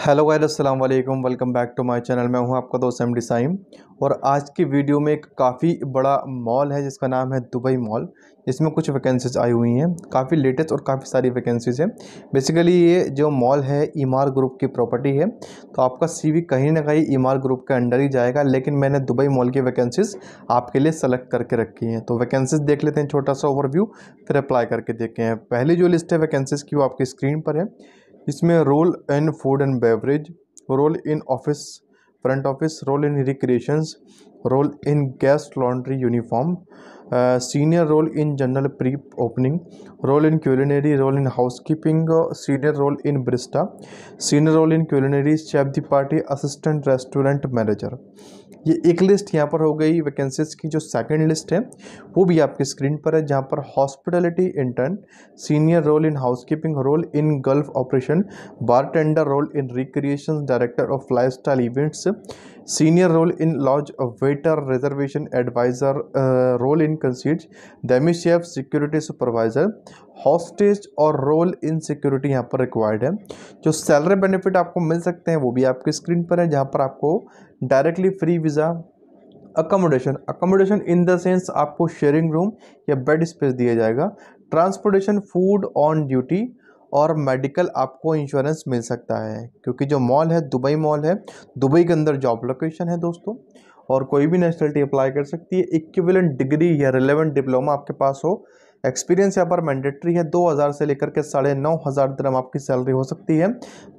hello guys अस्सलाम वालेकुम welcome back to my channel मैं हूं आपका दोस्त एम डिसाइम साइम और आज की वीडियो में एक काफ़ी बड़ा मॉल है जिसका नाम है दुबई मॉल इसमें कुछ वैकेंसीज आई हुई हैं काफ़ी लेटेस्ट और काफ़ी सारी वैकेंसीज हैं बेसिकली ये जो मॉल है ईमार ग्रुप की प्रॉपर्टी है तो आपका सी कहीं ना कहीं ईमार ग्रुप के अंडर ही जाएगा लेकिन मैंने दुबई मॉल की वैकेंसीज आपके लिए सेलेक्ट करके रखी हैं तो वैकेंसीज देख लेते हैं छोटा सा ओवरव्यू फिर अप्लाई करके हैं पहली जो लिस्ट है वैकेंसीज की वो आपकी स्क्रीन पर है इसमें role in food and beverage role in office front office role in recreations role in gas laundry uniform senior role in general pre opening role in culinary role in keeping senior role in barista senior role in culinary chef the party assistant restaurant manager ये एक list यहाँ पर हो गई vacancies की जो second list है वो भी आपकी स्क्रीन पर है जहाँ पर hospitality intern senior role in housekeeping role in Gulf operation bartender role in recreation director of lifestyle events senior role in lodge waiter reservation advisor role in role दैमी concierge security supervisor hostess और role in security यहाँ पर required है जो salary benefit आपको मिल सकते हैं वो भी आपके स्क्रीन पर है जहाँ पर आपको directly free visa accommodation accommodation in the sense आपको शेयरिंग रूम या बेड स्पेस दिया जाएगा ट्रांसपोर्टेशन फूड ऑन ड्यूटी और मेडिकल आपको इंश्योरेंस मिल सकता है क्योंकि जो मॉल है दुबई मॉल है दुबई के अंदर जॉब लोकेशन है दोस्तों और कोई भी नेशनलिटी अप्लाई कर सकती है इक्विवेलेंट डिग्री या रिलेवेंट डिप्लोमा आपके पास हो एक्सपीरियंस यहाँ पर मैंडेटरी है दो हज़ार से लेकर के साढ़े नौ हज़ार दरम आपकी सैलरी हो सकती है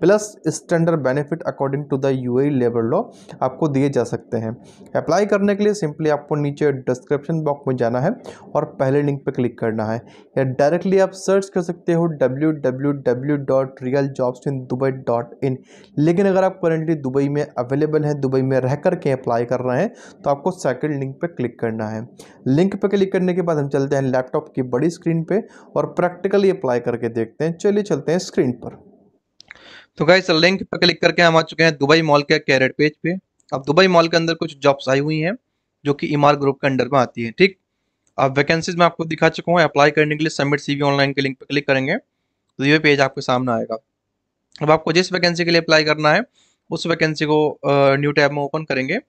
plus standard benefit according to the U labour law आपको दिए जा सकते हैं अप्लाई करने के लिए सिंपली आपको नीचे डिस्क्रिप्शन बॉक्स में जाना है और पहले लिंक पर क्लिक करना है या डायरेक्टली आप सर्च कर सकते हो W W W dot real jobs in Dubai dot in लेकिन अगर आप करेंटली दुबई में अवेलेबल हैं दुबई में रह कर के अप्लाई कर रहे हैं तो आपको सेकेंड लिंक पर क्लिक करना है लिंक पर क्लिक करने के बाद हम चलते हैं लैपटॉप की बड़ी स्क्रीन पे और प्रैक्टिकली अप्लाई करके देखते हैं चलिए चलते हैं स्क्रीन पर तो गाइस लिंक पर क्लिक करके हम आ चुके हैं दुबई मॉल के कैरेट पेज पे अब दुबई मॉल के अंदर कुछ जॉब्स आई हुई हैं जो कि इमार ग्रुप के अंडर में आती है ठीक अब वैकेंसीज में आपको दिखा चुका हूँ अप्लाई करने के लिए सबमिट सी ऑनलाइन के लिंक पर क्लिक करेंगे तो ये पेज आपके सामने आएगा अब आपको जिस वैकेंसी के लिए अप्लाई करना है उस वैकेंसी को न्यू टैब में ओपन करेंगे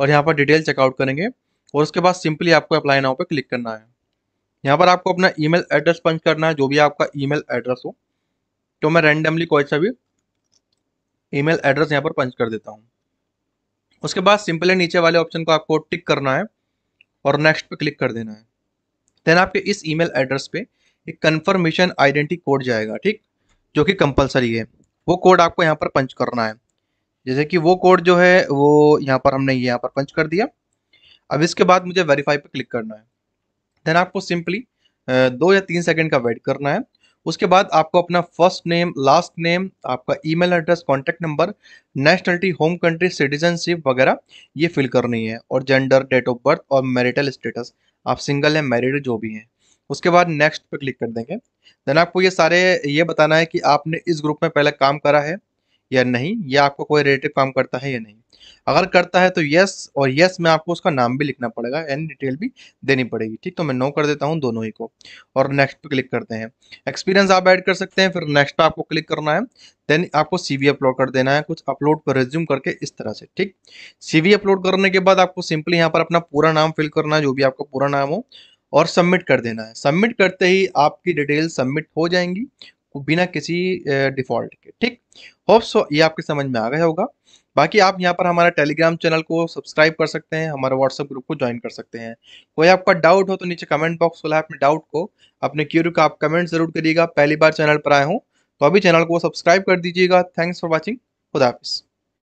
और यहाँ पर डिटेल चेकआउट करेंगे और उसके बाद सिंपली आपको अप्लाई नाउ पर क्लिक करना है यहाँ पर आपको अपना ईमेल एड्रेस पंच करना है जो भी आपका ईमेल एड्रेस हो तो मैं रैंडमली कोई सा भी ईमेल एड्रेस यहाँ पर पंच कर देता हूँ उसके बाद सिंपली नीचे वाले ऑप्शन को आपको टिक करना है और नेक्स्ट पे क्लिक कर देना है देन आपके इस ईमेल एड्रेस पे एक कन्फर्मेशन आइडेंटिटी कोड जाएगा ठीक जो कि कंपलसरी है वो कोड आपको यहाँ पर पंच करना है जैसे कि वो कोड जो है वो यहाँ पर हमने यहाँ पर पंच कर दिया अब इसके बाद मुझे वेरीफाई पे क्लिक करना है देन आपको सिंपली दो या तीन सेकंड का वेट करना है उसके बाद आपको अपना फर्स्ट नेम लास्ट नेम आपका email address contact number nationality home country citizenship वगैरह ये फिल करनी है और जेंडर डेट ऑफ बर्थ और मैरिटल स्टेटस आप सिंगल हैं मैरिड जो भी हैं उसके बाद नेक्स्ट पर क्लिक कर देंगे देन आपको ये सारे ये बताना है कि आपने इस ग्रुप में पहले काम करा है या नहीं या आपका कोई रिलेटिव काम करता है या नहीं अगर करता है तो यस और यस में आपको उसका नाम भी लिखना पड़ेगा एंड डिटेल भी देनी पड़ेगी ठीक तो मैं नो कर देता हूँ दोनों ही को और नेक्स्ट पे क्लिक करते हैं एक्सपीरियंस आप ऐड कर सकते हैं फिर नेक्स्ट पे आपको क्लिक करना है देन आपको सीवी अपलोड कर देना है कुछ अपलोड पर रिज्यूम करके इस तरह से ठीक सीवी अपलोड करने के बाद आपको सिंपली यहाँ पर अपना पूरा नाम फिल करना है जो भी आपका पूरा नाम हो और सबमिट कर देना है सबमिट करते ही आपकी डिटेल सबमिट हो जाएंगी बिना किसी डिफॉल्ट के ठीक होप सो ये आपके समझ में आ गया होगा बाकी आप यहाँ पर हमारा टेलीग्राम चैनल को सब्सक्राइब कर सकते हैं हमारा व्हाट्सएप ग्रुप को ज्वाइन कर सकते हैं कोई आपका डाउट हो तो नीचे कमेंट बॉक्स वाला अपने डाउट को अपने क्यूर का आप कमेंट जरूर करिएगा पहली बार चैनल पर आए हूँ तो अभी चैनल को सब्सक्राइब कर दीजिएगा थैंक्स फॉर वॉचिंग खुदाफिज़